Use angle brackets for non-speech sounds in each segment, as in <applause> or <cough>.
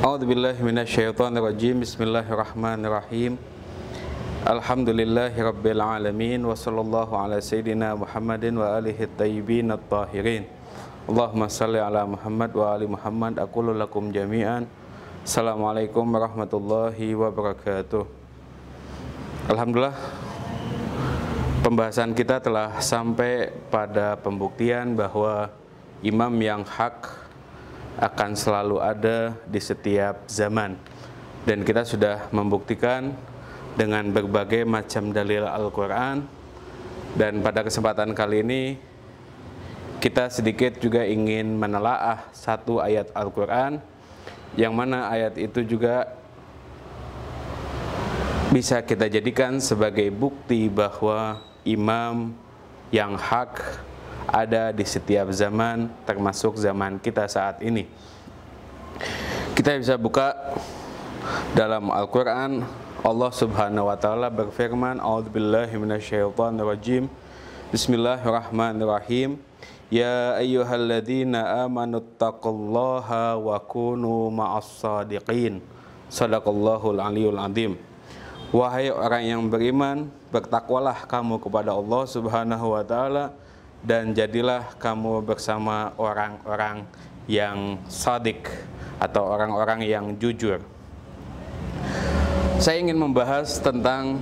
A'udzu billahi minasyaitonir rajim. Bismillahirrahmanirrahim. Alhamdulillahirabbil alamin wasallallahu ala sayidina Muhammadin wa alihi tayyibin tahirin. Allahumma shalli ala Muhammad wa ali Muhammad. Aqulu lakum jami'an. Assalamualaikum warahmatullahi wabarakatuh. Alhamdulillah pembahasan kita telah sampai pada pembuktian bahwa imam yang hak akan selalu ada di setiap zaman. Dan kita sudah membuktikan dengan berbagai macam dalil Al-Quran. Dan pada kesempatan kali ini, kita sedikit juga ingin menelaah satu ayat Al-Quran, yang mana ayat itu juga bisa kita jadikan sebagai bukti bahwa imam yang hak ada di setiap zaman, termasuk zaman kita saat ini. Kita bisa buka dalam Al-Quran, Allah Subhanahu wa Ta'ala berfirman, "A'udzubillahi minasyaitonirrajim." Bismillahirrahmanirrahim. Ya ayyuhalladzina amanu wa kunu ma'as sadiqin. Sadaqallahul aliyul azim. Wahai orang yang beriman, bertakwalah kamu kepada Allah Subhanahu wa taala dan jadilah kamu bersama orang-orang yang sadik atau orang-orang yang jujur. Saya ingin membahas tentang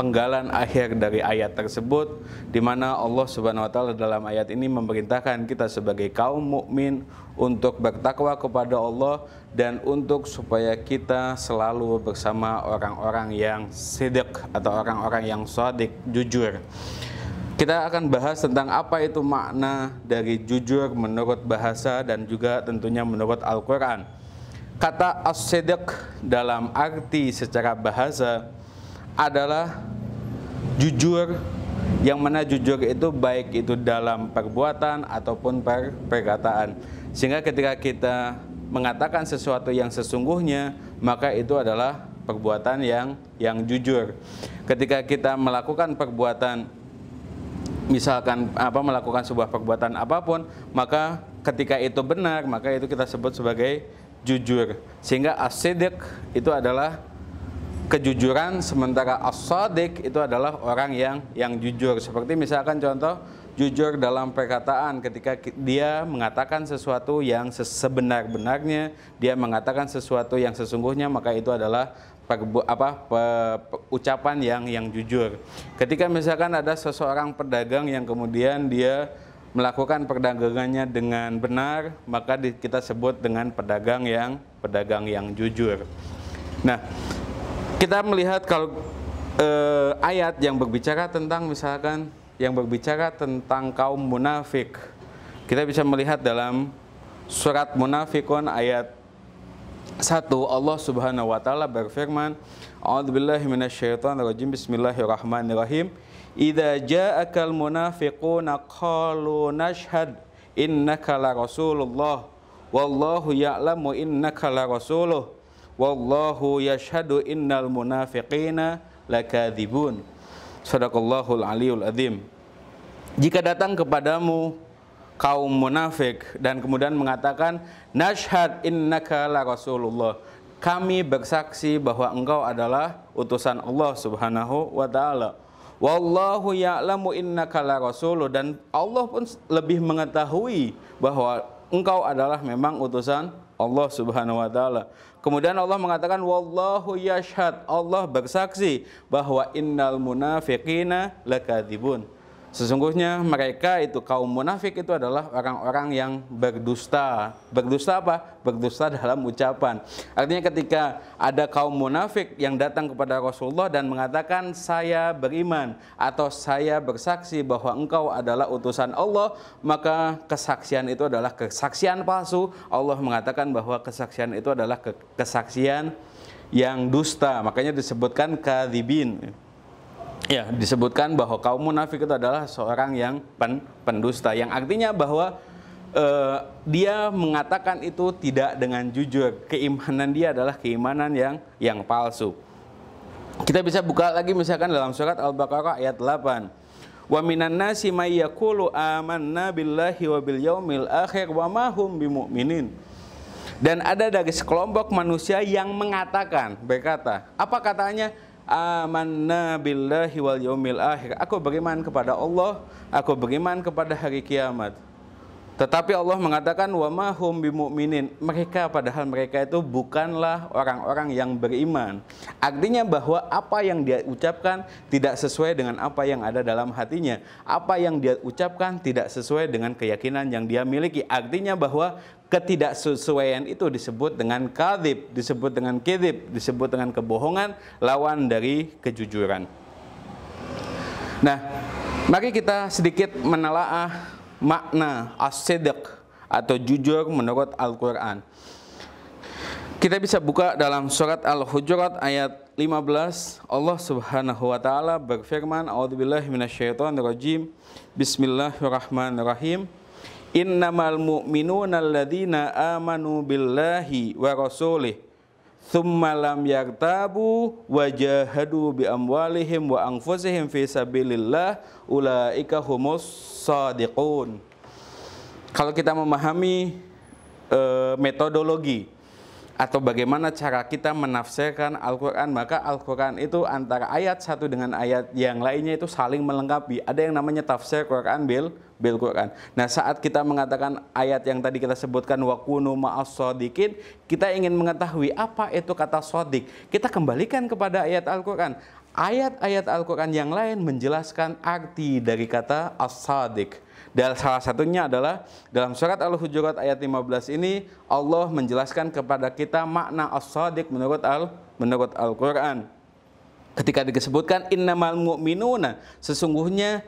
penggalan akhir dari ayat tersebut di mana Allah Subhanahu wa taala dalam ayat ini memerintahkan kita sebagai kaum mukmin untuk bertakwa kepada Allah dan untuk supaya kita selalu bersama orang-orang yang sidik atau orang-orang yang sadik jujur. Kita akan bahas tentang apa itu makna dari jujur menurut bahasa dan juga tentunya menurut Al-Quran. Kata as dalam arti secara bahasa adalah jujur yang mana jujur itu baik itu dalam perbuatan ataupun per perkataan. Sehingga ketika kita mengatakan sesuatu yang sesungguhnya, maka itu adalah perbuatan yang yang jujur. Ketika kita melakukan perbuatan misalkan apa melakukan sebuah perbuatan apapun, maka ketika itu benar, maka itu kita sebut sebagai jujur. Sehingga asidik itu adalah kejujuran, sementara asadik itu adalah orang yang yang jujur. Seperti misalkan contoh jujur dalam perkataan ketika dia mengatakan sesuatu yang sebenar-benarnya, dia mengatakan sesuatu yang sesungguhnya, maka itu adalah apa pe, pe, ucapan yang yang jujur. Ketika misalkan ada seseorang pedagang yang kemudian dia melakukan perdagangannya dengan benar, maka di, kita sebut dengan pedagang yang pedagang yang jujur. Nah, kita melihat kalau eh, ayat yang berbicara tentang misalkan yang berbicara tentang kaum munafik. Kita bisa melihat dalam surat Munafikun ayat satu Allah Subhanahu wa taala berfirman A'udzubillahi minasyaitonirrajim Bismillahirrahmanirrahim Idza ja'akal munafiquna qalu nashhad innaka la rasulullah wallahu ya'lamu innaka la rasuluh wallahu yashhadu innal munafiqina lakadzibun Sadaqallahul aliyul azim Jika datang kepadamu kaum munafik dan kemudian mengatakan nashhad innaka la rasulullah kami bersaksi bahwa engkau adalah utusan Allah Subhanahu wa taala wallahu ya'lamu innaka la rasul dan Allah pun lebih mengetahui bahwa engkau adalah memang utusan Allah Subhanahu wa taala. Kemudian Allah mengatakan wallahu yashhad Allah bersaksi bahwa innal munafiqina lakadzibun Sesungguhnya mereka itu kaum munafik itu adalah orang-orang yang berdusta. Berdusta apa? Berdusta dalam ucapan. Artinya ketika ada kaum munafik yang datang kepada Rasulullah dan mengatakan saya beriman atau saya bersaksi bahwa engkau adalah utusan Allah, maka kesaksian itu adalah kesaksian palsu. Allah mengatakan bahwa kesaksian itu adalah kesaksian yang dusta. Makanya disebutkan kadhibin Ya, disebutkan bahwa kaum munafik itu adalah seorang yang pen, pendusta yang artinya bahwa uh, dia mengatakan itu tidak dengan jujur. Keimanan dia adalah keimanan yang yang palsu. Kita bisa buka lagi misalkan dalam surat Al-Baqarah ayat 8. Wa minan nasi may yaqulu amanna billahi wa bil yaumil akhir wa ma hum bimumin. Dan ada dari sekelompok manusia yang mengatakan, berkata, apa katanya? amanna billahi wal yaumil akhir. Aku beriman kepada Allah, aku beriman kepada hari kiamat. Tetapi Allah mengatakan wa ma hum bimu'minin. Mereka padahal mereka itu bukanlah orang-orang yang beriman. Artinya bahwa apa yang dia ucapkan tidak sesuai dengan apa yang ada dalam hatinya. Apa yang dia ucapkan tidak sesuai dengan keyakinan yang dia miliki. Artinya bahwa ketidaksesuaian itu disebut dengan kadib, disebut dengan kidib, disebut dengan kebohongan lawan dari kejujuran. Nah, mari kita sedikit menelaah makna as atau jujur menurut Al-Qur'an. Kita bisa buka dalam surat Al-Hujurat ayat 15 Allah Subhanahu wa taala berfirman A'udzubillahi minasyaitonirrajim Bismillahirrahmanirrahim innamal mu'minuna alladhina amanu billahi wa rasulih thumma lam yartabu wa jahadu bi amwalihim wa anfusihim fi sabilillah ulaika humus sadiqun kalau kita memahami e, metodologi atau bagaimana cara kita menafsirkan Al-Quran maka Al-Quran itu antara ayat satu dengan ayat yang lainnya itu saling melengkapi ada yang namanya tafsir Quran bil bil Quran nah saat kita mengatakan ayat yang tadi kita sebutkan wakunu ma'as sodikin kita ingin mengetahui apa itu kata sodik kita kembalikan kepada ayat Al-Quran ayat-ayat Al-Quran yang lain menjelaskan arti dari kata as-sadiq dan salah satunya adalah dalam surat Al-Hujurat ayat 15 ini Allah menjelaskan kepada kita makna as-sadiq menurut al menurut Al-Qur'an. Ketika disebutkan innamal mu'minuna sesungguhnya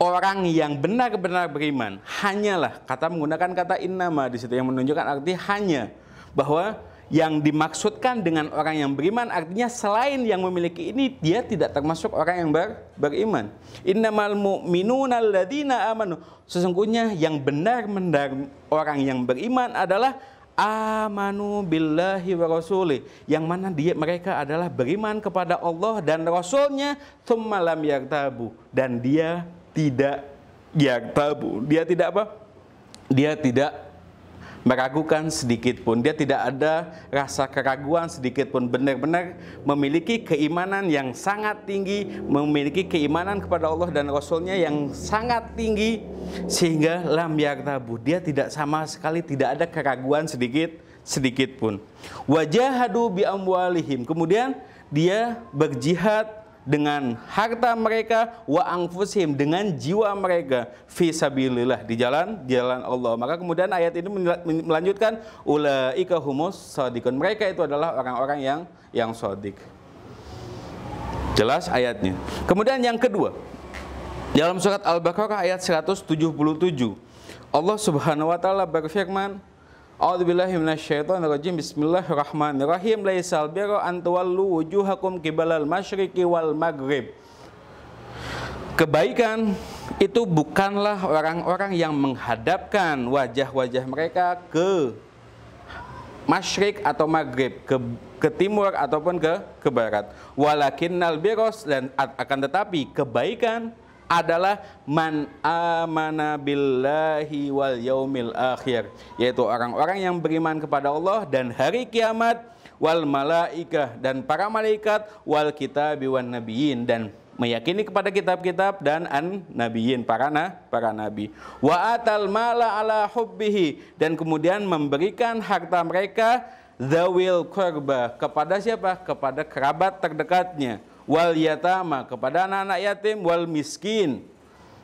orang yang benar-benar beriman hanyalah kata menggunakan kata innama di situ yang menunjukkan arti hanya bahwa yang dimaksudkan dengan orang yang beriman artinya selain yang memiliki ini dia tidak termasuk orang yang ber, beriman. Innamal mu'minuna alladzina amanu. Sesungguhnya yang benar benar orang yang beriman adalah amanu billahi wa rasulih yang mana dia mereka adalah beriman kepada Allah dan rasulnya tsumma lam yartabu dan dia tidak yartabu dia tidak apa dia tidak meragukan sedikit pun. Dia tidak ada rasa keraguan sedikit pun. Benar-benar memiliki keimanan yang sangat tinggi, memiliki keimanan kepada Allah dan Rasulnya yang sangat tinggi sehingga lam yartabu. Dia tidak sama sekali tidak ada keraguan sedikit sedikit pun. Wajahadu bi amwalihim. Kemudian dia berjihad dengan harta mereka wa angfusim dengan jiwa mereka fisabilillah di jalan di jalan Allah. Maka kemudian ayat ini melanjutkan ulaika humus sadiqun. Mereka itu adalah orang-orang yang yang sadiq. Jelas ayatnya. Kemudian yang kedua. Dalam surat Al-Baqarah ayat 177. Allah Subhanahu wa taala berfirman, A'udzu billahi minasyaitonir rajim. Bismillahirrahmanirrahim. Laisal birru an tuwallu wujuhakum qibalal masyriqi wal maghrib. Kebaikan itu bukanlah orang-orang yang menghadapkan wajah-wajah mereka ke masyrik atau maghrib, ke, ke timur ataupun ke ke barat. Walakinnal birros dan akan tetapi kebaikan adalah man amana billahi wal yaumil akhir yaitu orang-orang yang beriman kepada Allah dan hari kiamat wal malaikah dan para malaikat wal kitab wan nabiyyin dan meyakini kepada kitab-kitab dan an nabiyyin para na, para nabi wa atal mala ala hubbihi dan kemudian memberikan harta mereka the will kepada siapa kepada kerabat terdekatnya wal yatama kepada anak-anak yatim wal miskin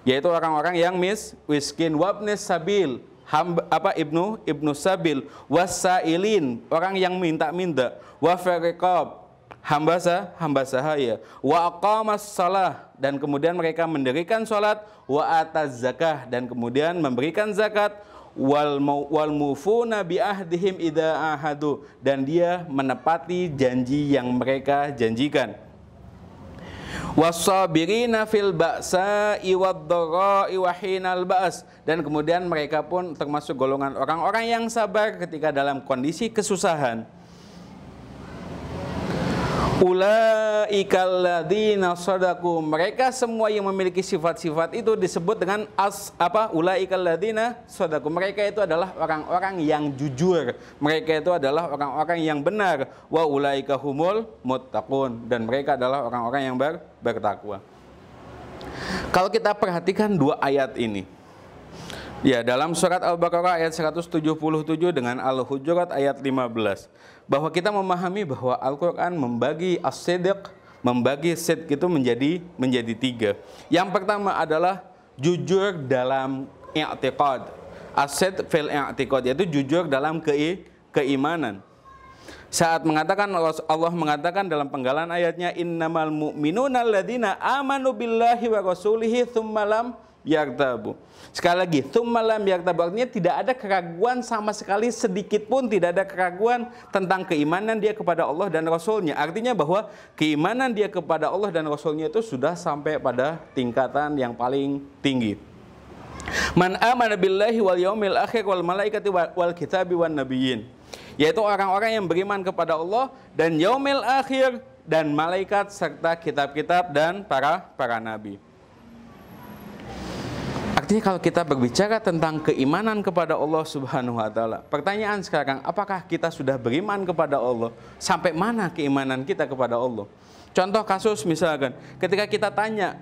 yaitu orang-orang yang mis miskin wabnis sabil hamba, apa ibnu ibnu sabil wasailin orang yang minta-minta wa hamba sah, hamba sahaya wa aqamas salah dan kemudian mereka mendirikan salat wa ataz zakah dan kemudian memberikan zakat wal wal mufuna bi ahdihim idza ahadu dan dia menepati janji yang mereka janjikan wasabirina fil ba'sa iwadhara'i wa hinal ba'as dan kemudian mereka pun termasuk golongan orang-orang yang sabar ketika dalam kondisi kesusahan Ulaikalladzina sadaku. Mereka semua yang memiliki sifat-sifat itu disebut dengan as apa? Ulaikalladzina sadaku. Mereka itu adalah orang-orang yang jujur. Mereka itu adalah orang-orang yang benar. Wa ulaika humul muttaqun dan mereka adalah orang-orang yang ber, bertakwa. Kalau kita perhatikan dua ayat ini, Ya, dalam surat Al-Baqarah ayat 177 dengan Al-Hujurat ayat 15 bahwa kita memahami bahwa Al-Quran membagi as membagi set itu menjadi menjadi tiga. Yang pertama adalah jujur dalam i'tiqad. Aset fil i'tiqad yaitu jujur dalam ke keimanan. Saat mengatakan Allah mengatakan dalam penggalan ayatnya innamal mu'minuna alladzina amanu billahi wa rasulihi tsumma yaktabu. Sekali lagi, malam yaktabu artinya tidak ada keraguan sama sekali sedikit pun tidak ada keraguan tentang keimanan dia kepada Allah dan Rasulnya. Artinya bahwa keimanan dia kepada Allah dan Rasulnya itu sudah sampai pada tingkatan yang paling tinggi. Man amana billahi wal yaumil akhir wal malaikati wal kitabi wan nabiyyin. Yaitu orang-orang yang beriman kepada Allah dan yaumil akhir dan malaikat serta kitab-kitab dan para para nabi. Artinya kalau kita berbicara tentang keimanan kepada Allah Subhanahu wa taala. Pertanyaan sekarang, apakah kita sudah beriman kepada Allah? Sampai mana keimanan kita kepada Allah? Contoh kasus misalkan, ketika kita tanya,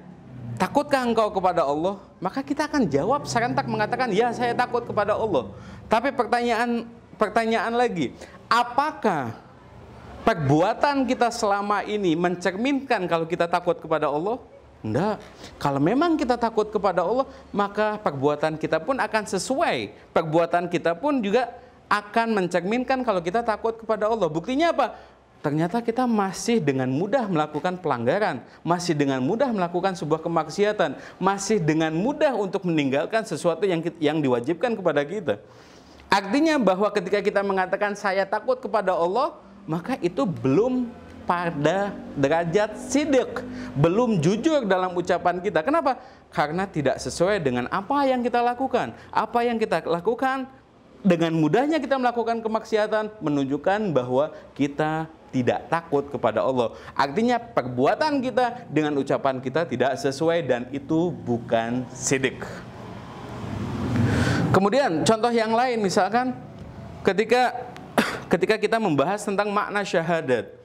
takutkah engkau kepada Allah? Maka kita akan jawab serentak mengatakan, "Ya, saya takut kepada Allah." Tapi pertanyaan pertanyaan lagi, apakah perbuatan kita selama ini mencerminkan kalau kita takut kepada Allah? Enggak. Kalau memang kita takut kepada Allah, maka perbuatan kita pun akan sesuai. Perbuatan kita pun juga akan mencerminkan kalau kita takut kepada Allah. Buktinya apa? Ternyata kita masih dengan mudah melakukan pelanggaran, masih dengan mudah melakukan sebuah kemaksiatan, masih dengan mudah untuk meninggalkan sesuatu yang yang diwajibkan kepada kita. Artinya bahwa ketika kita mengatakan saya takut kepada Allah, maka itu belum pada derajat sidik, belum jujur dalam ucapan kita. Kenapa? Karena tidak sesuai dengan apa yang kita lakukan. Apa yang kita lakukan dengan mudahnya kita melakukan kemaksiatan menunjukkan bahwa kita tidak takut kepada Allah. Artinya perbuatan kita dengan ucapan kita tidak sesuai dan itu bukan sidik. Kemudian contoh yang lain misalkan ketika <coughs> ketika kita membahas tentang makna syahadat.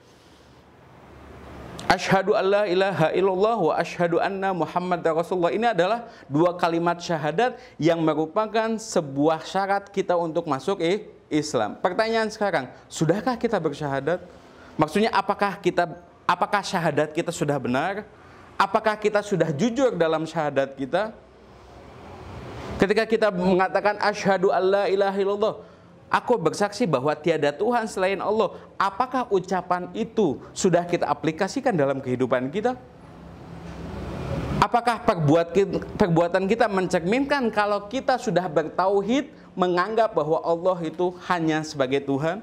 Ashadu an la ilaha illallah wa ashadu anna Muhammad Rasulullah ini adalah dua kalimat syahadat yang merupakan sebuah syarat kita untuk masuk eh, Islam. Pertanyaan sekarang, sudahkah kita bersyahadat? Maksudnya apakah kita apakah syahadat kita sudah benar? Apakah kita sudah jujur dalam syahadat kita? Ketika kita mengatakan asyhadu Allah ilaha illallah, Aku bersaksi bahwa tiada Tuhan selain Allah. Apakah ucapan itu sudah kita aplikasikan dalam kehidupan kita? Apakah perbuatan kita mencerminkan kalau kita sudah bertauhid menganggap bahwa Allah itu hanya sebagai Tuhan?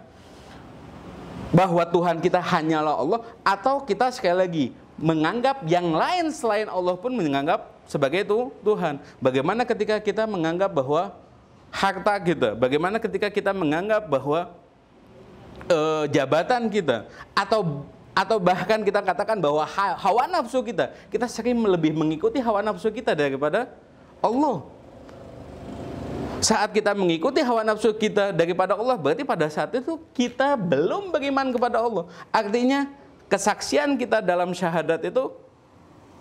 Bahwa Tuhan kita hanyalah Allah atau kita sekali lagi menganggap yang lain selain Allah pun menganggap sebagai itu Tuhan. Bagaimana ketika kita menganggap bahwa harta kita, bagaimana ketika kita menganggap bahwa e, jabatan kita atau atau bahkan kita katakan bahwa hawa nafsu kita, kita sering lebih mengikuti hawa nafsu kita daripada Allah. Saat kita mengikuti hawa nafsu kita daripada Allah, berarti pada saat itu kita belum beriman kepada Allah. Artinya kesaksian kita dalam syahadat itu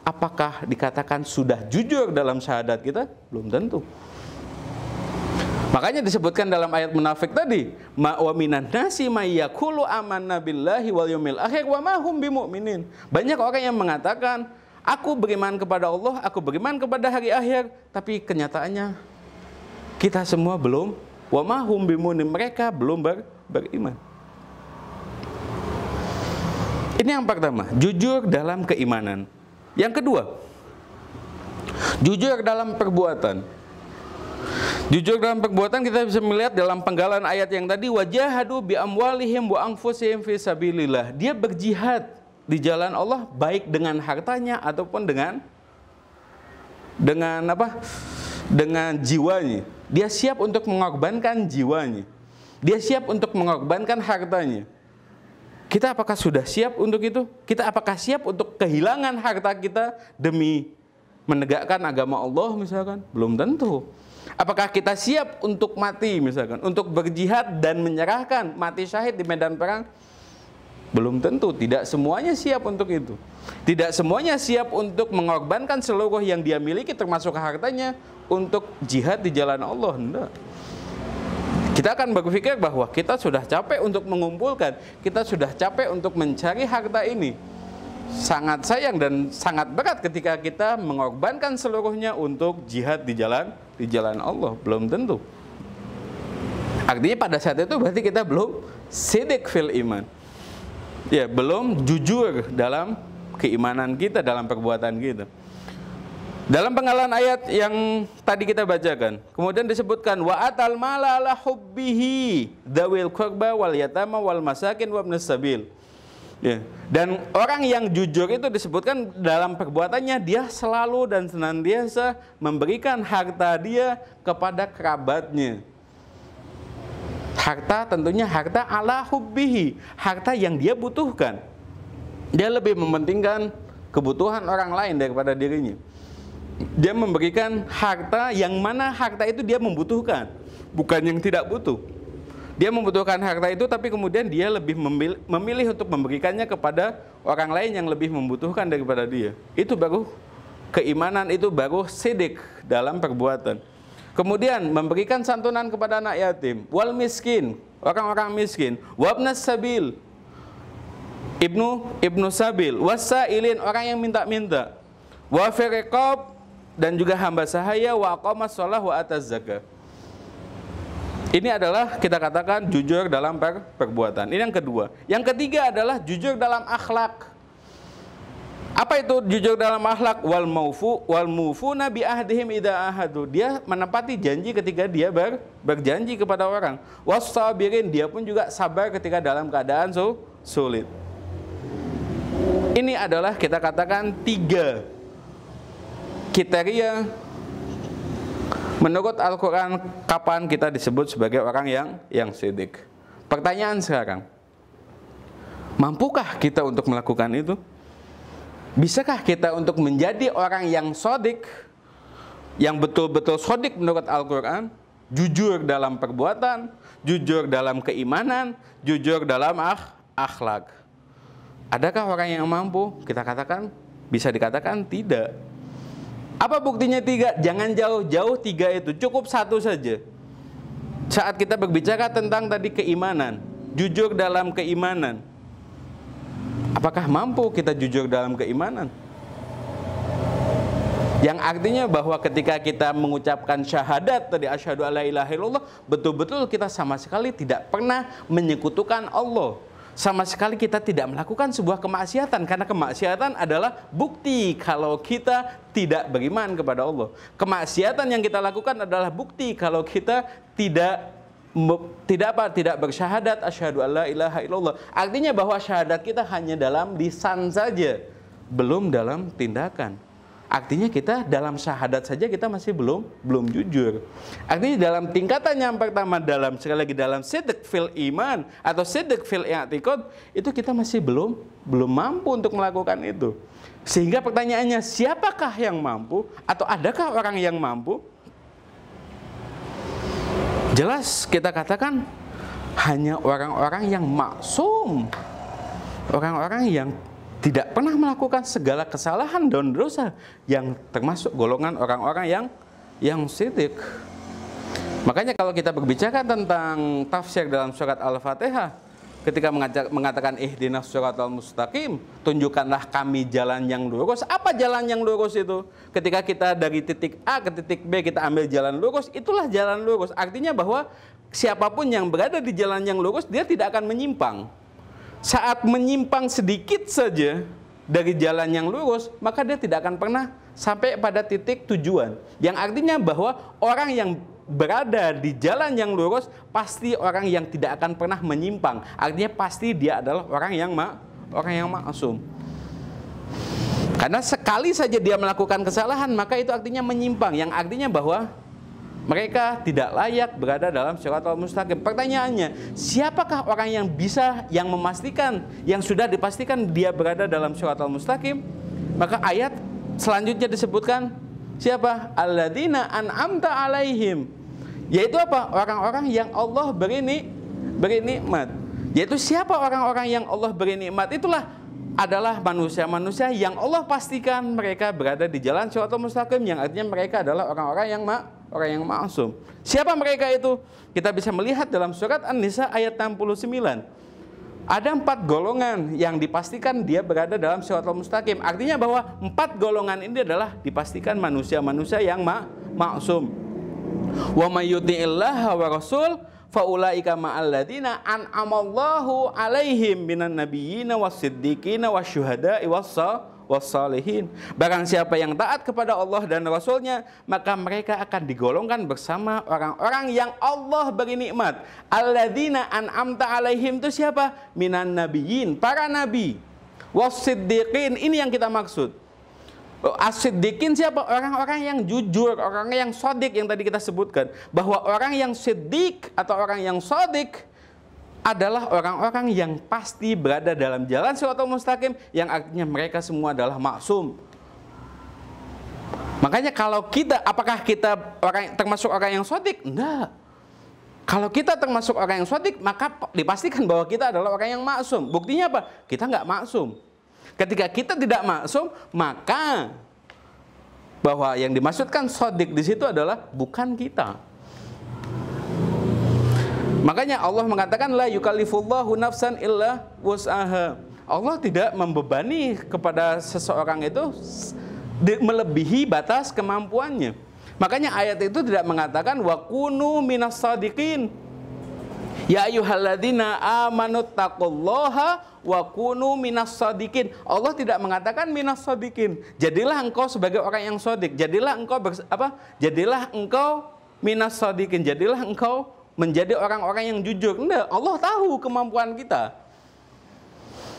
apakah dikatakan sudah jujur dalam syahadat kita? Belum tentu. Makanya disebutkan dalam ayat munafik tadi, ma wa nasi mayyakulu amanna billahi wal yawmil akhir wa ma hum minin Banyak orang yang mengatakan, aku beriman kepada Allah, aku beriman kepada hari akhir, tapi kenyataannya kita semua belum wa ma hum Mereka belum ber, beriman. Ini yang pertama, jujur dalam keimanan. Yang kedua, jujur dalam perbuatan. Jujur dalam perbuatan kita bisa melihat dalam penggalan ayat yang tadi wajahadu bi amwalihim wa anfusihim fi sabilillah. Dia berjihad di jalan Allah baik dengan hartanya ataupun dengan dengan apa? Dengan jiwanya. Dia siap untuk mengorbankan jiwanya. Dia siap untuk mengorbankan hartanya. Kita apakah sudah siap untuk itu? Kita apakah siap untuk kehilangan harta kita demi menegakkan agama Allah misalkan? Belum tentu. Apakah kita siap untuk mati misalkan, untuk berjihad dan menyerahkan mati syahid di medan perang? Belum tentu, tidak semuanya siap untuk itu. Tidak semuanya siap untuk mengorbankan seluruh yang dia miliki termasuk hartanya untuk jihad di jalan Allah. Tidak. Kita akan berpikir bahwa kita sudah capek untuk mengumpulkan, kita sudah capek untuk mencari harta ini sangat sayang dan sangat berat ketika kita mengorbankan seluruhnya untuk jihad di jalan di jalan Allah belum tentu artinya pada saat itu berarti kita belum sidik fil iman ya belum jujur dalam keimanan kita dalam perbuatan kita dalam pengalaman ayat yang tadi kita bacakan, kemudian disebutkan wa atal malalah hubbihi dawil qurba wal yatama wal masakin wa sabil. Ya. Dan orang yang jujur itu disebutkan dalam perbuatannya dia selalu dan senantiasa memberikan harta dia kepada kerabatnya. Harta tentunya harta ala hubbihi, harta yang dia butuhkan. Dia lebih mementingkan kebutuhan orang lain daripada dirinya. Dia memberikan harta yang mana harta itu dia membutuhkan, bukan yang tidak butuh dia membutuhkan harta itu tapi kemudian dia lebih memilih, memilih untuk memberikannya kepada orang lain yang lebih membutuhkan daripada dia. Itu baru keimanan itu baru sidik dalam perbuatan. Kemudian memberikan santunan kepada anak yatim, wal miskin, orang-orang miskin, wabnas sabil, ibnu ibnu sabil, wasailin orang yang minta-minta, wa dan juga hamba sahaya wa aqamas shalah wa atas zakah ini adalah kita katakan jujur dalam per perbuatan. Ini yang kedua. Yang ketiga adalah jujur dalam akhlak. Apa itu jujur dalam akhlak? Wal maufu wal mufu nabi ahdihim idah ahadu. Dia menepati janji ketika dia ber, berjanji kepada orang. Was sabirin, dia pun juga sabar ketika dalam keadaan so, sulit. Ini adalah kita katakan tiga kriteria Menurut Al-Quran, kapan kita disebut sebagai orang yang yang sidik? Pertanyaan sekarang, mampukah kita untuk melakukan itu? Bisakah kita untuk menjadi orang yang sodik, yang betul-betul sodik menurut Al-Quran, jujur dalam perbuatan, jujur dalam keimanan, jujur dalam akh, akhlak? Adakah orang yang mampu? Kita katakan, bisa dikatakan tidak. Apa buktinya tiga? Jangan jauh-jauh tiga itu, cukup satu saja. Saat kita berbicara tentang tadi keimanan, jujur dalam keimanan. Apakah mampu kita jujur dalam keimanan? Yang artinya bahwa ketika kita mengucapkan syahadat tadi asyhadu alla ilaha illallah, betul-betul kita sama sekali tidak pernah menyekutukan Allah sama sekali kita tidak melakukan sebuah kemaksiatan karena kemaksiatan adalah bukti kalau kita tidak beriman kepada Allah. Kemaksiatan yang kita lakukan adalah bukti kalau kita tidak tidak apa tidak bersyahadat asyhadu alla ilaha illallah. Artinya bahwa syahadat kita hanya dalam lisan saja, belum dalam tindakan. Artinya kita dalam syahadat saja kita masih belum belum jujur. Artinya dalam tingkatan yang pertama dalam sekali lagi dalam sedek fil iman atau sedek fil i'tiqad itu kita masih belum belum mampu untuk melakukan itu. Sehingga pertanyaannya siapakah yang mampu atau adakah orang yang mampu? Jelas kita katakan hanya orang-orang yang maksum. Orang-orang yang tidak pernah melakukan segala kesalahan dan dosa yang termasuk golongan orang-orang yang yang sidik. Makanya kalau kita berbicara tentang tafsir dalam surat Al-Fatihah, ketika mengajak, mengatakan ihdinas eh, al mustaqim, tunjukkanlah kami jalan yang lurus. Apa jalan yang lurus itu? Ketika kita dari titik A ke titik B kita ambil jalan lurus, itulah jalan lurus. Artinya bahwa siapapun yang berada di jalan yang lurus dia tidak akan menyimpang saat menyimpang sedikit saja dari jalan yang lurus, maka dia tidak akan pernah sampai pada titik tujuan. Yang artinya bahwa orang yang berada di jalan yang lurus pasti orang yang tidak akan pernah menyimpang. Artinya pasti dia adalah orang yang ma orang yang maksum. Karena sekali saja dia melakukan kesalahan, maka itu artinya menyimpang. Yang artinya bahwa mereka tidak layak berada dalam al mustaqim. Pertanyaannya, siapakah orang yang bisa yang memastikan yang sudah dipastikan dia berada dalam al mustaqim? Maka ayat selanjutnya disebutkan siapa? Alladzina an'amta alaihim. Yaitu apa? Orang-orang yang Allah beri ni, beri nikmat. Yaitu siapa orang-orang yang Allah beri nikmat itulah adalah manusia-manusia yang Allah pastikan mereka berada di jalan suatu mustaqim yang artinya mereka adalah orang-orang yang mak orang yang maksum. Siapa mereka itu? Kita bisa melihat dalam surat An-Nisa ayat 69. Ada empat golongan yang dipastikan dia berada dalam syaratul mustaqim. Artinya bahwa empat golongan ini adalah dipastikan manusia-manusia yang ma maksum. Wa mayyuti'illaha wa rasul faulaika ma'alladina an'amallahu alaihim minan nabiyyina wasiddiqina wasyuhada'i wassal wassalihin. Barang siapa yang taat kepada Allah dan Rasulnya, maka mereka akan digolongkan bersama orang-orang yang Allah beri nikmat. Alladzina an'amta alaihim itu siapa? Minan nabiyyin, para nabi. Wasiddiqin, ini yang kita maksud. Asiddiqin siapa? Orang-orang yang jujur, orang yang sodik yang tadi kita sebutkan. Bahwa orang yang siddiq atau orang yang sodik, adalah orang-orang yang pasti berada dalam jalan silatul mustaqim yang artinya mereka semua adalah maksum. Makanya kalau kita, apakah kita orang termasuk orang yang sotik? Enggak. Kalau kita termasuk orang yang sotik, maka dipastikan bahwa kita adalah orang yang maksum. Buktinya apa? Kita nggak maksum. Ketika kita tidak maksum, maka bahwa yang dimaksudkan sodik di situ adalah bukan kita. Makanya Allah mengatakan la yukallifullahu nafsan illa wus'aha. Allah tidak membebani kepada seseorang itu melebihi batas kemampuannya. Makanya ayat itu tidak mengatakan wa kunu minas sadiqin. Ya ayyuhalladzina amanu taqullaha wa kunu minas sadiqin. Allah tidak mengatakan minas sadiqin. Jadilah engkau sebagai orang yang sodik. Jadilah engkau apa? Jadilah engkau minas sadiqin. Jadilah engkau menjadi orang-orang yang jujur. Enggak, Allah tahu kemampuan kita.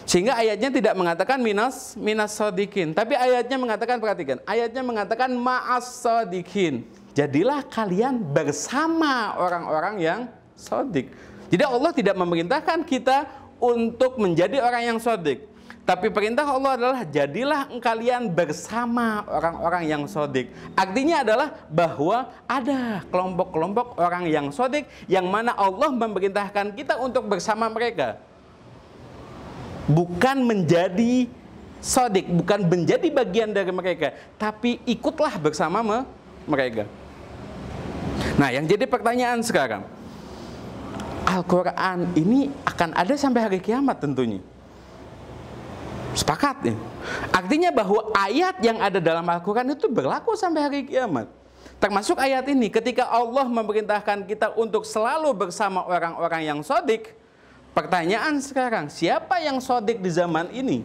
Sehingga ayatnya tidak mengatakan minas minas sadikin, tapi ayatnya mengatakan perhatikan, ayatnya mengatakan ma'as sadikin. Jadilah kalian bersama orang-orang yang sadik. Jadi Allah tidak memerintahkan kita untuk menjadi orang yang sadik. Tapi perintah Allah adalah jadilah kalian bersama orang-orang yang sodik. Artinya adalah bahwa ada kelompok-kelompok orang yang sodik yang mana Allah memerintahkan kita untuk bersama mereka. Bukan menjadi sodik, bukan menjadi bagian dari mereka, tapi ikutlah bersama mereka. Nah, yang jadi pertanyaan sekarang, Al-Quran ini akan ada sampai hari kiamat tentunya Sepakat ya. Artinya bahwa ayat yang ada dalam Al-Quran itu berlaku sampai hari kiamat. Termasuk ayat ini, ketika Allah memerintahkan kita untuk selalu bersama orang-orang yang sodik, pertanyaan sekarang, siapa yang sodik di zaman ini?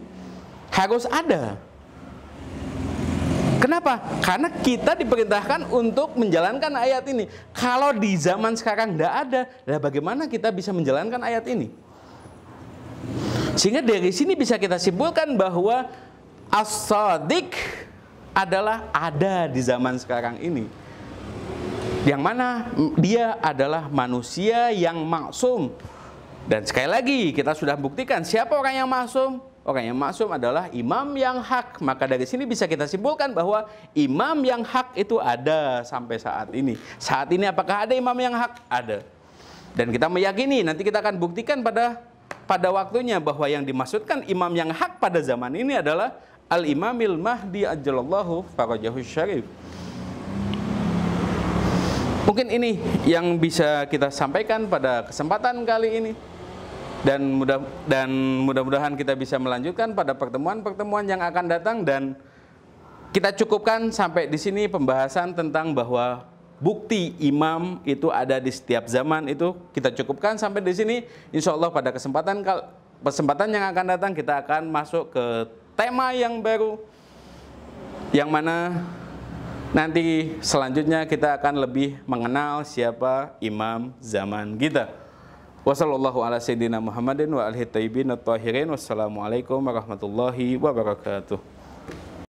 Harus ada. Kenapa? Karena kita diperintahkan untuk menjalankan ayat ini. Kalau di zaman sekarang tidak ada, bagaimana kita bisa menjalankan ayat ini? Sehingga dari sini bisa kita simpulkan bahwa as-sadiq adalah ada di zaman sekarang ini. Yang mana dia adalah manusia yang maksum. Dan sekali lagi kita sudah buktikan siapa orang yang maksum? Orang yang maksum adalah imam yang hak. Maka dari sini bisa kita simpulkan bahwa imam yang hak itu ada sampai saat ini. Saat ini apakah ada imam yang hak? Ada. Dan kita meyakini nanti kita akan buktikan pada pada waktunya bahwa yang dimaksudkan imam yang hak pada zaman ini adalah al-imamil mahdi ajalallahu farajahu syarif. Mungkin ini yang bisa kita sampaikan pada kesempatan kali ini. Dan mudah dan mudah-mudahan kita bisa melanjutkan pada pertemuan-pertemuan yang akan datang dan kita cukupkan sampai di sini pembahasan tentang bahwa bukti imam itu ada di setiap zaman itu kita cukupkan sampai di sini. Insya Allah pada kesempatan kesempatan yang akan datang kita akan masuk ke tema yang baru yang mana nanti selanjutnya kita akan lebih mengenal siapa imam zaman kita. Wassalamualaikum warahmatullahi wabarakatuh.